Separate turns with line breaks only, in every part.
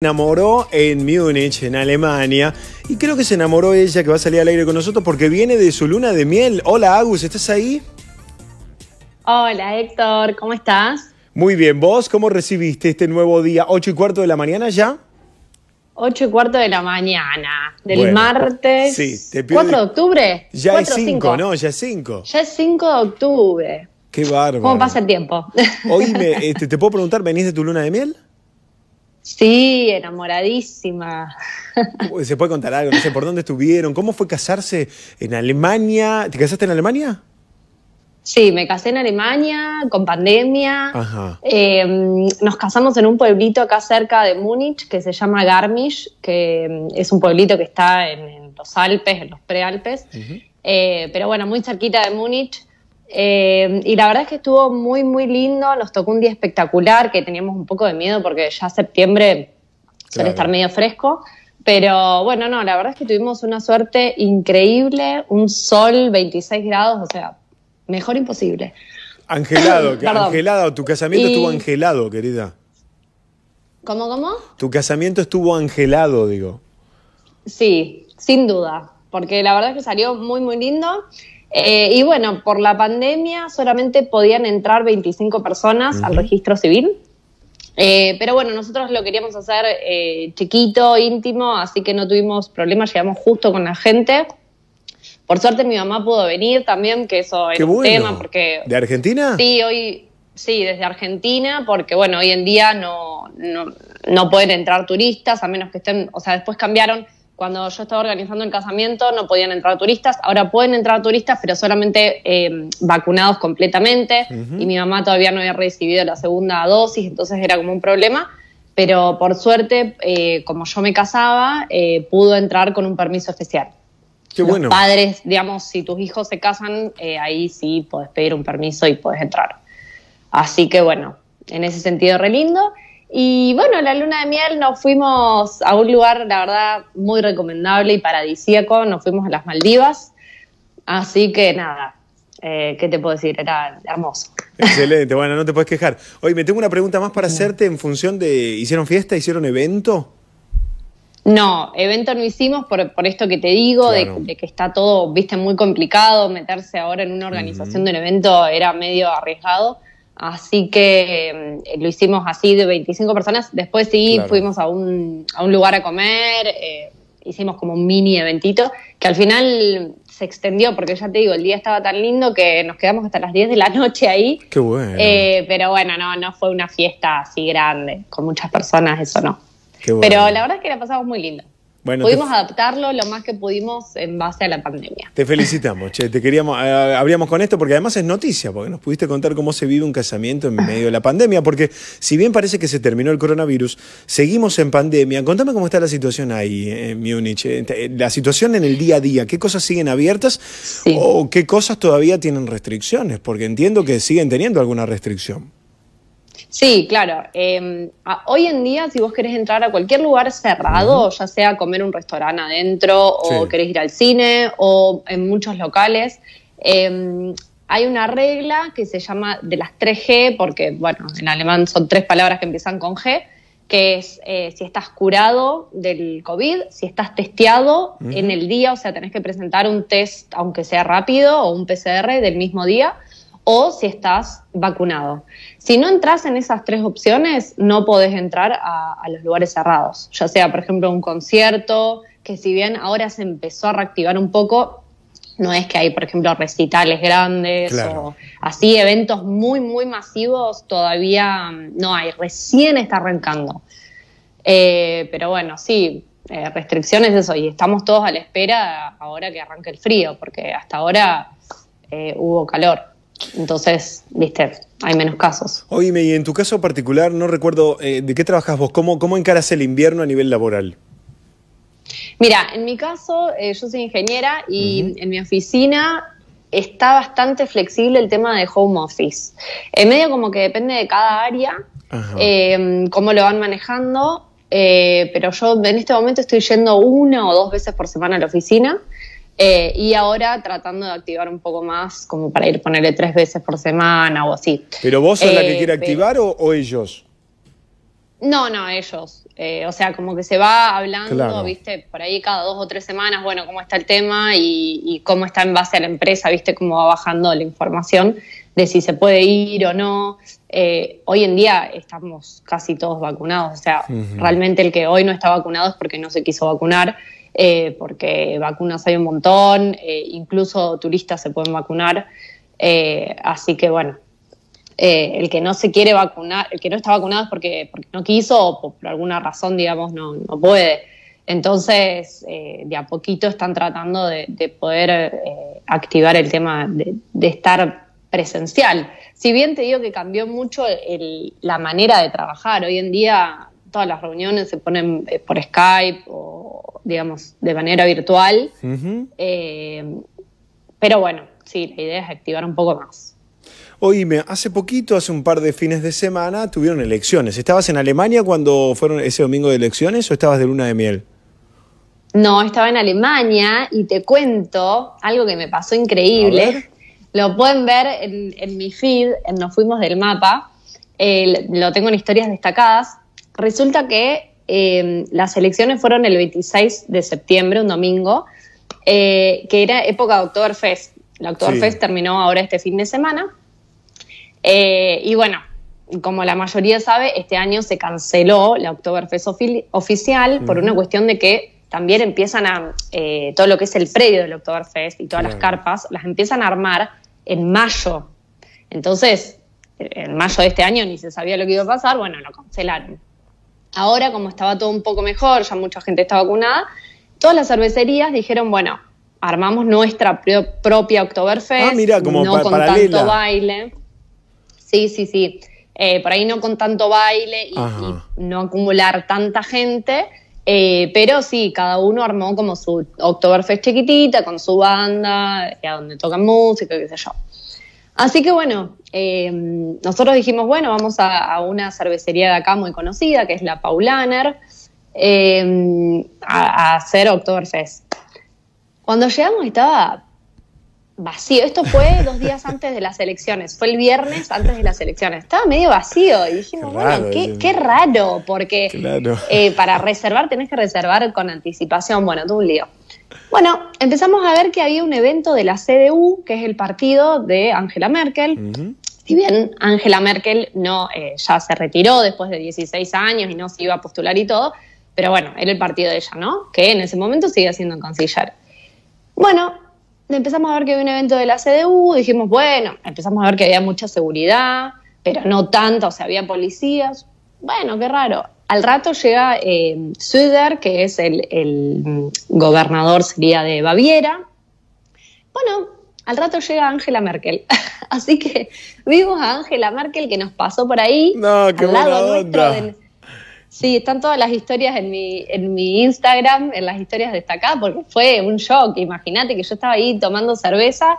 enamoró en Múnich, en Alemania, y creo que se enamoró ella que va a salir al aire con nosotros porque viene de su luna de miel. Hola Agus, ¿estás ahí?
Hola Héctor, ¿cómo estás?
Muy bien, ¿vos cómo recibiste este nuevo día? ¿8 y cuarto de la mañana ya?
8 y cuarto de la mañana, del martes. Sí, te pido 4 de octubre. Ya es 5, ¿no?
Ya es 5.
Ya es 5 de octubre.
Qué bárbaro. ¿Cómo pasa el tiempo? Oíme, este, ¿te puedo preguntar, venís de tu luna de miel?
Sí, enamoradísima.
¿Se puede contar algo? No sé, ¿por dónde estuvieron? ¿Cómo fue casarse en Alemania? ¿Te casaste en Alemania?
Sí, me casé en Alemania con pandemia. Ajá. Em, nos casamos en un pueblito acá cerca de Múnich que se llama Garmisch, que em, es un pueblito que está en, los Alpes, en los prealpes. Eh, pero bueno, muy cerquita de Múnich. Eh, y la verdad es que estuvo muy, muy lindo. Nos tocó un día espectacular que teníamos un poco de miedo porque ya septiembre suele estar medio fresco. Pero bueno, no, la verdad es que tuvimos una suerte increíble, un sol 26 grados, o sea, mejor imposible. Angelado, angelado,
tu casamiento estuvo angelado, querida. ¿Cómo, cómo? Tu casamiento estuvo angelado, digo.
Sí, sin duda, porque la verdad es que salió muy, muy lindo. Eh, y bueno, por la pandemia solamente podían entrar 25 personas al registro civil. Eh, pero bueno, nosotros lo queríamos hacer eh, chiquito, íntimo, así que no tuvimos problemas, llegamos justo con la gente. Por suerte mi mamá pudo venir también, que eso es un tema porque...
¿De Argentina?
Sí, hoy, sí, desde Argentina, porque bueno, hoy en día no, no pueden entrar turistas, a menos que estén, o sea, después cambiaron cuando yo estaba organizando el casamiento no podían entrar turistas, ahora pueden entrar turistas, pero solamente eh, vacunados completamente, y mi mamá todavía no había recibido la segunda dosis, entonces era como un problema, pero por suerte, eh, como yo me casaba, eh, pudo entrar con un permiso especial.
Qué bueno. padres,
digamos, si tus hijos se casan, ahí sí podés pedir un permiso y puedes entrar. Así que bueno, en ese sentido re lindo. Y bueno, la luna de miel nos fuimos a un lugar, la verdad, muy recomendable y paradisíaco. Nos fuimos a las Maldivas. Así que nada, eh, ¿qué te puedo decir? Era hermoso.
Excelente, bueno, no te puedes quejar. Oye, me tengo una pregunta más para hacerte en función de. ¿Hicieron fiesta? ¿Hicieron evento?
No, evento no hicimos por, por esto que te digo, de, que está todo, viste, muy complicado, meterse ahora en una organización de un evento era medio arriesgado. Así que eh, lo hicimos así de 25 personas. Después sí fuimos a un, a un lugar a comer, eh, hicimos como un mini eventito, que al final se extendió, porque ya te digo, el día estaba tan lindo que nos quedamos hasta las 10 de la noche ahí. Qué bueno. Eh, pero bueno, no, no fue una fiesta así grande, con muchas personas, eso no. Pero la verdad es que la pasamos muy lindo pudimos adaptarlo lo más que pudimos en base a la pandemia.
Te felicitamos, te queríamos, eh, con esto porque además es noticia, porque nos pudiste contar cómo se vive un casamiento en medio de la pandemia, porque si bien parece que se terminó el coronavirus, seguimos en pandemia. Contame cómo está la situación ahí eh, en Múnich, eh, eh, la situación en el día a día, qué cosas siguen abiertas o qué cosas todavía tienen restricciones, porque entiendo que siguen teniendo alguna restricción.
Sí, claro. Em, hoy en día, si vos querés entrar a cualquier lugar cerrado, ya sea comer un restaurante adentro, o querés ir al cine, o en muchos locales, em, hay una regla que se llama de las 3G, porque, bueno, en alemán son tres palabras que empiezan con G, que es eh, si estás curado del COVID, si estás testeado en el día, o sea, tenés que presentar un test, aunque sea rápido, o un PCR del mismo día, o si estás vacunado. Si no entras en esas tres opciones, no podés entrar a, los lugares cerrados, ya sea, por ejemplo, un concierto, que si bien ahora se empezó a reactivar un poco, no es que hay, por ejemplo, recitales grandes o así, eventos muy, muy masivos, todavía no hay, recién está arrancando. Eh, pero bueno, sí, eh, restricciones eso, y estamos todos a la espera ahora que arranque el frío, porque hasta ahora eh, hubo calor. Entonces, viste, hay menos casos.
Oíme, y en tu caso particular, no recuerdo, eh, ¿de qué trabajas vos? ¿Cómo, encaras el invierno a nivel laboral?
Mira, en mi caso, eh, yo soy ingeniera y en mi oficina está bastante flexible el tema de home office. En eh, medio como que depende de cada área, em, cómo lo van manejando, pero yo en este momento estoy yendo una o dos veces por semana a la oficina eh, y ahora tratando de activar un poco más, como para ir ponerle tres veces por semana o así. ¿Pero vos sos la que eh, quiere activar o, ellos? No, no, ellos. Eh, o sea, como que se va hablando, viste, por ahí cada dos o tres semanas, bueno, cómo está el tema y, cómo está en base a la empresa, viste, cómo va bajando la información de si se puede ir o no. hoy en día estamos casi todos vacunados, o sea, realmente el que hoy no está vacunado es porque no se quiso vacunar eh, porque vacunas hay un montón, eh, incluso turistas se pueden vacunar. Eh, así que bueno, el que no se quiere vacunar, el que no está vacunado es porque, no quiso o por, alguna razón, digamos, no, puede. Entonces, de a poquito están tratando de, poder activar el tema de, estar presencial. Si bien te digo que cambió mucho la manera de trabajar, hoy en día todas las reuniones se ponen eh, por Skype o, digamos, de manera virtual. Eh, pero bueno, sí, la idea es activar un poco más.
Oíme, hace poquito, hace un par de fines de semana, tuvieron elecciones. ¿Estabas en Alemania cuando fueron ese domingo de elecciones o estabas de luna de miel?
No, estaba en Alemania y te cuento algo que me pasó increíble. Lo pueden ver en, mi feed, Nos Fuimos del Mapa. lo tengo en historias destacadas resulta que eh, las elecciones fueron el 26 de septiembre, un domingo, eh, que era época de Oktoberfest. La Oktoberfest terminó ahora este fin de semana. Eh, y bueno, como la mayoría sabe, este año se canceló la Oktoberfest oficial por una cuestión de que también empiezan a, todo lo que es el predio del Oktoberfest y todas las carpas, las empiezan a armar en mayo. Entonces, en mayo de este año ni se sabía lo que iba a pasar, bueno, lo cancelaron. Ahora, como estaba todo un poco mejor, ya mucha gente está vacunada, todas las cervecerías dijeron, bueno, armamos nuestra propia Oktoberfest. Ah, no con tanto baile. Sí, sí, sí. Eh, por ahí no con tanto baile y, no acumular tanta gente. Eh, pero sí, cada uno armó como su Oktoberfest chiquitita, con su banda, a donde tocan música, qué sé yo. Así que bueno, eh, nosotros dijimos, bueno, vamos a, una cervecería de acá muy conocida, que es la Paulaner, eh, a, a hacer Oktoberfest. Cuando llegamos estaba vacío. Esto fue dos días antes de las elecciones, fue el viernes antes de las elecciones. Estaba medio vacío y dijimos, bueno, qué, raro, porque eh, para reservar tenés que reservar con anticipación. Bueno, tú un lío. Bueno, empezamos a ver que había un evento de la CDU, que es el partido de Angela Merkel. Y Si bien Angela Merkel no, eh, ya se retiró después de 16 años y no se iba a postular y todo, pero bueno, era el partido de ella, ¿no? Que en ese momento seguía siendo canciller. Bueno, empezamos a ver que había un evento de la CDU, dijimos, bueno, empezamos a ver que había mucha seguridad, pero no tanta, o sea, había policías. Bueno, qué raro. Al rato llega eh, que es el, mm, gobernador, sería de Baviera. Bueno, al rato llega Angela Merkel. Así que vimos a Angela Merkel que nos pasó por ahí. No, qué buena Sí, están todas las historias en mi, en mi Instagram, en las historias destacadas, porque fue un shock. Imagínate que yo estaba ahí tomando cerveza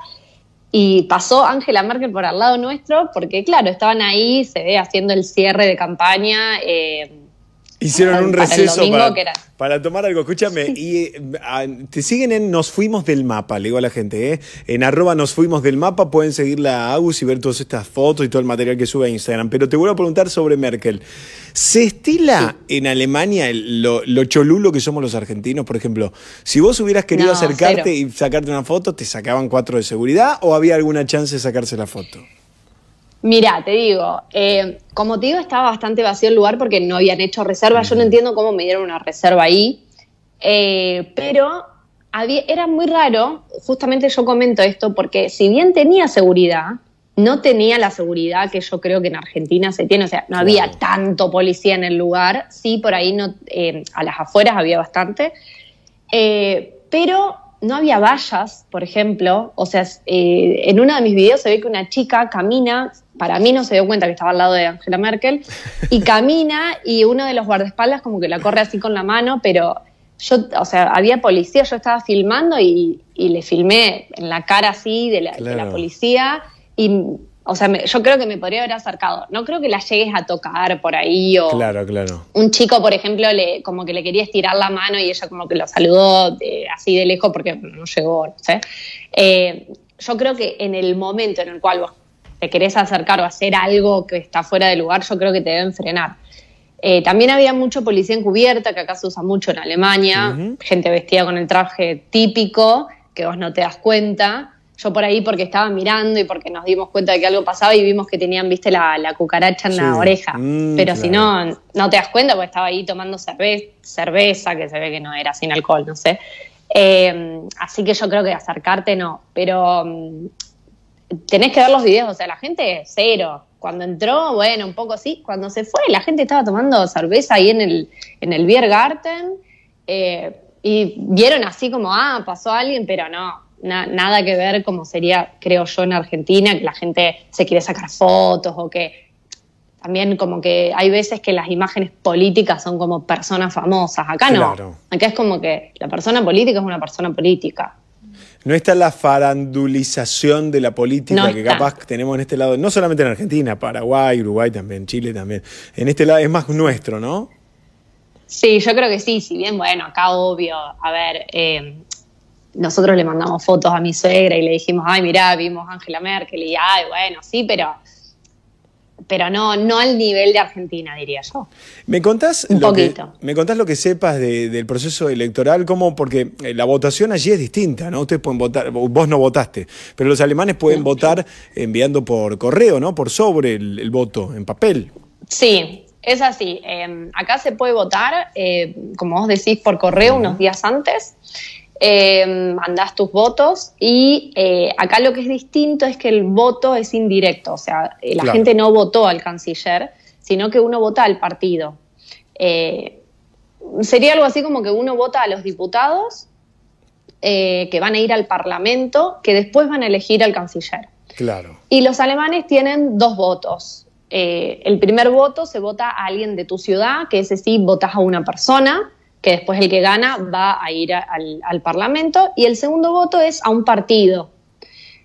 y pasó Ángela Merkel por al lado nuestro, porque claro, estaban ahí, se ve haciendo el cierre de campaña. Eh,
Hicieron un receso para, tomar algo. Escúchame, y ah, te siguen en Nos Fuimos del Mapa, le digo a la gente, ¿eh? En arroba Nos Fuimos del Mapa pueden seguir la Agus y ver todas estas fotos y todo el material que sube a Instagram. Pero te vuelvo a preguntar sobre Merkel. ¿Se estila en Alemania lo, cholulo que somos los argentinos? Por ejemplo, si vos hubieras querido acercarte y sacarte una foto, ¿te sacaban cuatro de seguridad o había alguna chance de sacarse la foto?
Mira, te digo, eh, como te digo, estaba bastante vacío el lugar porque no habían hecho reserva. Yo no mm. entiendo cómo me dieron una reserva ahí. Eh, pero había, era muy raro, justamente yo comento esto porque si bien tenía seguridad, no tenía la seguridad que yo creo que en Argentina se tiene. O sea, no había tanto policía en el lugar. Sí, por ahí no, eh, a las afueras había bastante. pero no había vallas, por ejemplo. O sea, eh, en uno de mis videos se ve que una chica camina, para mí no se dio cuenta que estaba al lado de Angela Merkel, y camina y uno de los guardaespaldas como que la corre así con la mano, pero yo, o sea, había policía, yo estaba filmando y, le filmé en la cara así de la, de la policía y o sea, yo creo que me podría haber acercado. No creo que la llegues a tocar por ahí o...
Claro, claro.
Un chico, por ejemplo, como que le quería tirar la mano y ella como que lo saludó así de lejos porque no llegó, no sé. Eh, yo creo que en el momento en el cual vos te querés acercar o hacer algo que está fuera de lugar, yo creo que te deben frenar. Eh, también había mucho policía encubierta, que acá se usa mucho en Alemania, gente vestida con el traje típico, que vos no te das cuenta yo por ahí porque estaba mirando y porque nos dimos cuenta de que algo pasaba y vimos que tenían, viste, la, cucaracha en la oreja. Mm, pero si no, no te das cuenta porque estaba ahí tomando cerveza cerveza, que se ve que no era sin alcohol, no sé. Eh, así que yo creo que acercarte no. Pero mm, tenés que ver los videos, o sea, la gente cero. Cuando entró, bueno, un poco sí. Cuando se fue, la gente estaba tomando cerveza ahí en el, en el Biergarten. Eh, y vieron así como, ah, pasó alguien, pero no, nada que ver como sería, creo yo, en Argentina, que la gente se quiere sacar fotos o que también como que hay veces que las imágenes políticas son como personas famosas. Acá no. Acá es como que la persona política es una persona política.
No está la farandulización de la política que capaz tenemos en este lado, no solamente en Argentina, Paraguay, Uruguay también, Chile también. En este lado es más nuestro, ¿no?
Sí, yo creo que sí, si bien, bueno, acá obvio, a ver, eh, nosotros le mandamos fotos a mi suegra y le dijimos, ay, mirá, vimos Angela Merkel y, ay, bueno, sí, pero pero no, no al nivel de Argentina, diría yo. ¿Me contás, Un lo, poquito.
Que, ¿me contás lo que sepas del proceso electoral? ¿Cómo? Porque eh, la votación allí es distinta, ¿no? Ustedes pueden votar, vos no votaste, pero los alemanes pueden votar enviando por correo, ¿no? Por sobre el, voto, en papel.
Sí, es así. Em, acá se puede votar, eh, como vos decís, por correo unos días antes eh, mandás tus votos y eh, acá lo que es distinto es que el voto es indirecto, o sea, eh, la gente no votó al canciller, sino que uno vota al partido. Eh, sería algo así como que uno vota a los diputados que van a ir al Parlamento, que después van a elegir al canciller. Claro. Y los alemanes tienen dos votos. el primer voto se vota a alguien de tu ciudad, que ese sí votas a una persona que después el que gana va a ir al, Parlamento, y el segundo voto es a un partido.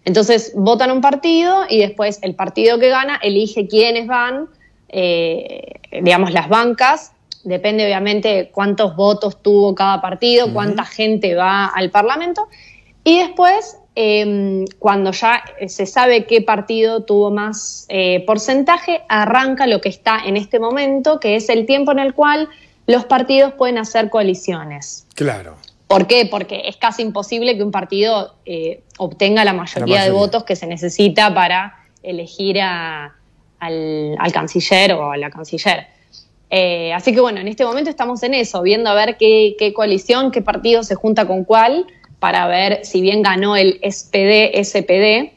Entonces votan un partido y después el partido que gana elige quiénes van, eh, digamos, las bancas. Depende obviamente cuántos votos tuvo cada partido, cuánta gente va al Parlamento. Y después, em, cuando ya eh, se sabe qué partido tuvo más eh, porcentaje, arranca lo que está en este momento, que es el tiempo en el cual los partidos pueden hacer coaliciones. Claro. ¿Por qué? Porque es casi imposible que un partido eh, obtenga la mayoría, de votos que se necesita para elegir al, canciller o a la canciller. Eh, así que bueno, en este momento estamos en eso, viendo a ver qué, coalición, qué partido se junta con cuál, para ver si bien ganó el SPD-SPD.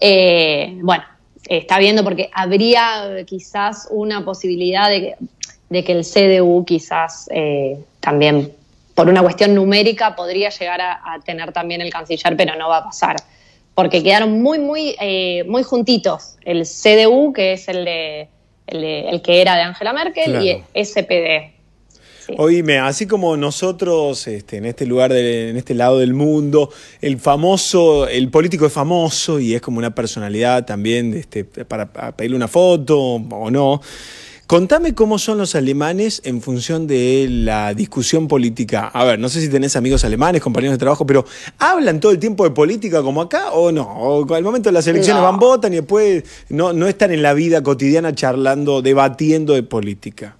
Eh, bueno, está viendo porque habría quizás una posibilidad de que de que el CDU quizás eh, también por una cuestión numérica podría llegar a, tener también el canciller, pero no va a pasar, porque quedaron muy, muy, eh, muy juntitos el CDU, que es el, de, el, que era de Angela Merkel, y el SPD.
Oíme, así como nosotros este, en este lugar, de, en este lado del mundo, el famoso, el político es famoso y es como una personalidad también este, para pedirle una foto o no. Contame cómo son los alemanes en función de la discusión política. A ver, no sé si tenés amigos alemanes, compañeros de trabajo, pero ¿hablan todo el tiempo de política como acá o no? O al momento de las elecciones van, votan y después no, están en la vida cotidiana charlando, debatiendo de política.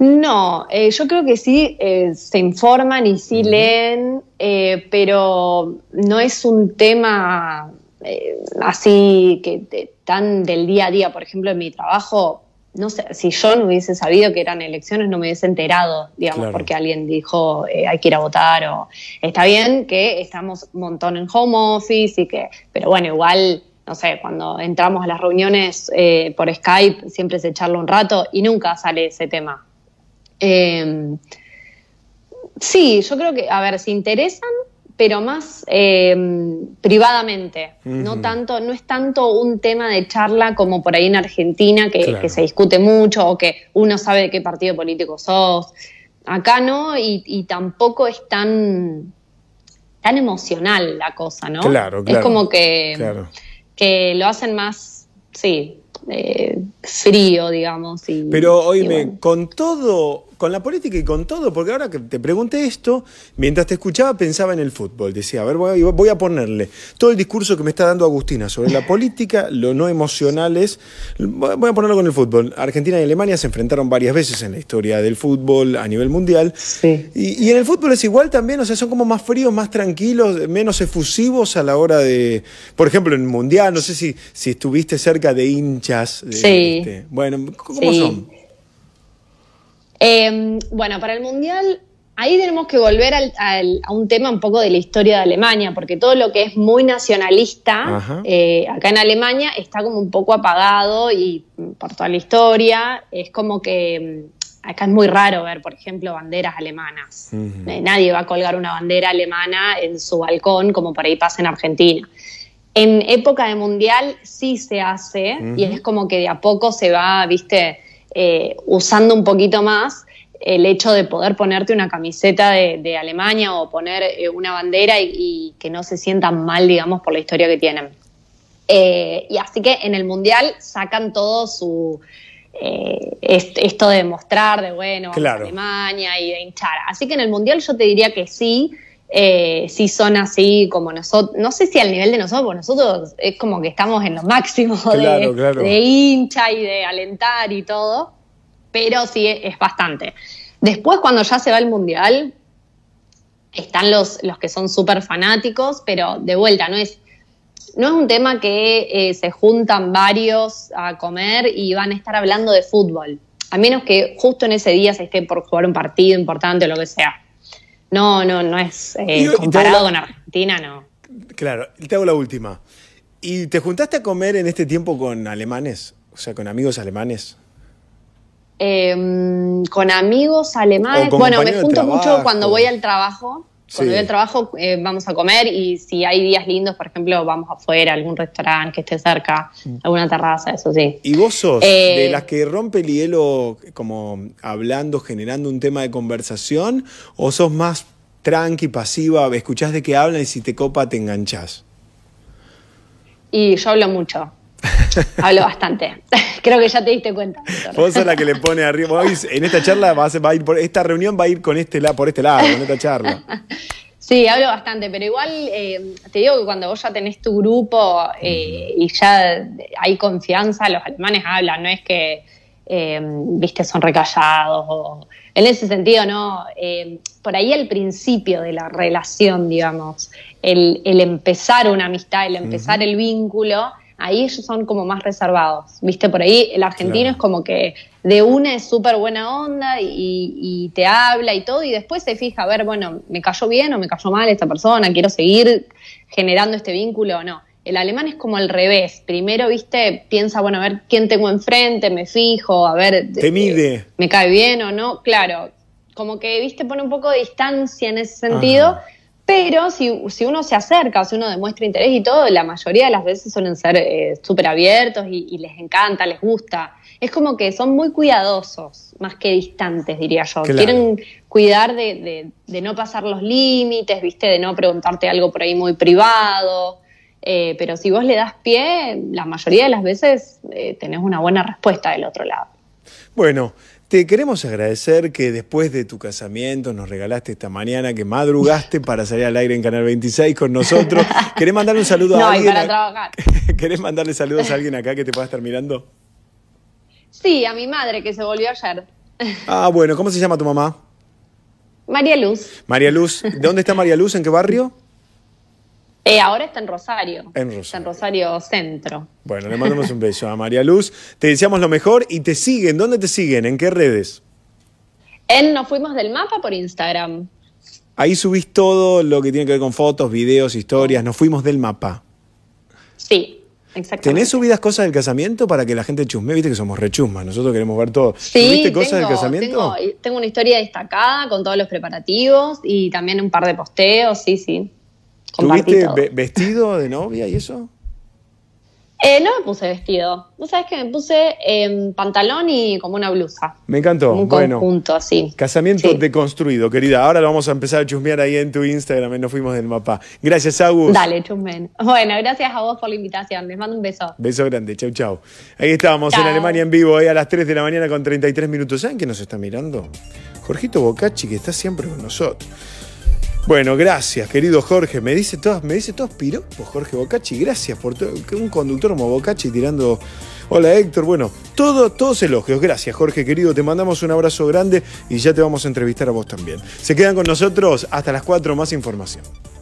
No, eh, yo creo que sí eh, se informan y sí leen, eh, pero no es un tema eh, así que tan del día a día, por ejemplo, en mi trabajo, no sé, si yo no hubiese sabido que eran elecciones, no me hubiese enterado, digamos, porque alguien dijo eh, hay que ir a votar o está bien que estamos un montón en home office y que, pero bueno, igual, no sé, cuando entramos a las reuniones eh, por Skype siempre se charla un rato y nunca sale ese tema. Em, sí, yo creo que, a ver, si interesan pero más em, privadamente. No tanto, no es tanto un tema de charla como por ahí en Argentina que, se discute mucho o que uno sabe de qué partido político sos. Acá no, y, tampoco es tan, tan emocional la cosa, ¿no? Claro, claro. Es como que, que lo hacen más, sí, eh, frío, digamos. pero oíme,
con todo con la política y con todo, porque ahora que te pregunté esto, mientras te escuchaba pensaba en el fútbol. Decía, a ver, voy, a ponerle todo el discurso que me está dando Agustina sobre la política, lo no emocional es, Voy a ponerlo con el fútbol. Argentina y Alemania se enfrentaron varias veces en la historia del fútbol a nivel mundial. Sí. Y, en el fútbol es igual también, o sea, son como más fríos, más tranquilos, menos efusivos a la hora de. Por ejemplo, en el mundial, no sé si, si estuviste cerca de hinchas. sí. Este, bueno, ¿cómo son?
Em, bueno, para el Mundial ahí tenemos que volver a un tema un poco de la historia de Alemania, porque todo lo que es muy nacionalista eh, acá en Alemania está como un poco apagado y mm, por toda la historia es como que mm, acá es muy raro ver, por ejemplo, banderas alemanas. Eh, nadie va a colgar una bandera alemana en su balcón como por ahí pasa en Argentina. En época de mundial sí se hace y es como que de a poco se va, viste, eh, usando un poquito más el hecho de poder ponerte una camiseta de, Alemania o poner eh, una bandera y, que no se sientan mal, digamos, por la historia que tienen. Eh, y así que en el Mundial sacan todo su... esto de mostrar, de bueno, claro. Alemania y de hinchar. Así que en el Mundial yo te diría que sí, eh, si son así como nosotros, no sé si al nivel de nosotros, porque nosotros es como que estamos en lo máximo de, hincha y de alentar y todo, pero sí es bastante. Después cuando ya se va el mundial, están los, los que son súper fanáticos, pero de vuelta, no es, no es un tema que eh, se juntan varios a comer y van a estar hablando de fútbol, a menos que justo en ese día se esté por jugar un partido importante o lo que sea no, no, no es. Eh, comparado con Argentina, no.
Claro, te hago la última. ¿Y te juntaste a comer en este tiempo con alemanes? O sea, con amigos alemanes.
Em, con amigos alemanes. bueno, me junto mucho cuando voy al trabajo. Cuando voy trabajo eh, vamos a comer y si hay días lindos, por ejemplo, vamos afuera, a algún restaurante que esté cerca, mm. alguna terraza, eso sí.
¿Y vos sos eh, de las que rompe el hielo como hablando, generando un tema de conversación o sos más tranqui, pasiva, escuchás de qué hablan y si te copa te enganchás?
Y yo hablo mucho. Hablo bastante. Creo que ya te diste cuenta.
Vos sos la que le pone arriba. en esta charla va a, ir por, esta reunión va a ir con este por este lado, en esta charla.
Sí, hablo bastante, pero igual eh, te digo que cuando vos ya tenés tu grupo eh, y ya hay confianza, los alemanes hablan, no es que eh, viste, son recallados. en ese sentido, ¿no? por ahí el principio de la relación, digamos, el, empezar una amistad, el empezar el vínculo, ahí ellos son como más reservados, ¿viste? Por ahí el argentino es como que de una es súper buena onda y, te habla y todo, y después se fija, a ver, bueno, ¿me cayó bien o me cayó mal esta persona? ¿Quiero seguir generando este vínculo o no? El alemán es como al revés, primero, ¿viste? Piensa, bueno, a ver quién tengo enfrente, me fijo, a ver... Te mide. Eh, ¿Me cae bien o no? Claro, como que, ¿viste? Pone un poco de distancia en ese sentido. Pero si, si, uno se acerca, si uno demuestra interés y todo, la mayoría de las veces suelen ser eh, súper abiertos y, les encanta, les gusta. Es como que son muy cuidadosos, más que distantes, diría yo. Quieren cuidar de, de, no pasar los límites, ¿viste? De no preguntarte algo por ahí muy privado. Eh, pero si vos le das pie, la mayoría de las veces eh, tenés una buena respuesta del otro lado.
Bueno, te queremos agradecer que después de tu casamiento nos regalaste esta mañana, que madrugaste para salir al aire en Canal 26 con nosotros. ¿Querés mandar un saludo a alguien? Para trabajar. ¿Querés mandarle saludos a alguien acá que te pueda estar mirando?
Sí, a mi madre que se volvió ayer.
Ah, bueno, ¿cómo se llama tu mamá?
María Luz.
María Luz, dónde está María Luz? ¿En qué barrio?
Eh, ahora está en Rosario. En Rosario. Está en Rosario Centro.
Bueno, le mandamos un beso a María Luz. Te deseamos lo mejor y te siguen. ¿Dónde te siguen? ¿En qué redes?
En Nos Fuimos del Mapa por Instagram.
Ahí subís todo lo que tiene que ver con fotos, videos, historias. Nos fuimos del mapa.
Sí, exactamente. ¿Tenés
subidas cosas del casamiento para que la gente chusme? Viste que somos rechusmas, nosotros queremos ver todo. ¿Subiste cosas del casamiento?
tengo, una historia destacada con todos los preparativos y también un par de posteos, sí, sí.
¿Tuviste vestido de novia y eso?
Eh, no me puse vestido. ¿No sabes que Me puse em, pantalón y como una blusa.
Me encantó. Un bueno, conjunto así. Casamiento deconstruido, querida. Ahora lo vamos a empezar a chusmear ahí en tu Instagram. Nos fuimos del mapa. Gracias, Agus. Dale,
chusmen. Bueno, gracias a vos por la invitación. Les mando un beso.
Beso grande. Chau, chau. Ahí estábamos en Alemania en vivo, ahí a las 3 de la mañana con 33 minutos. ¿Saben que nos está mirando? Jorgito Bocacci, que está siempre con nosotros. Bueno, gracias, querido Jorge. Me dice todos, me dice todos piropos, Jorge Bocacci. Gracias por Un conductor como Bocacci tirando. Hola Héctor, bueno, todo, todos elogios. Gracias Jorge, querido. Te mandamos un abrazo grande y ya te vamos a entrevistar a vos también. Se quedan con nosotros hasta las 4 más información.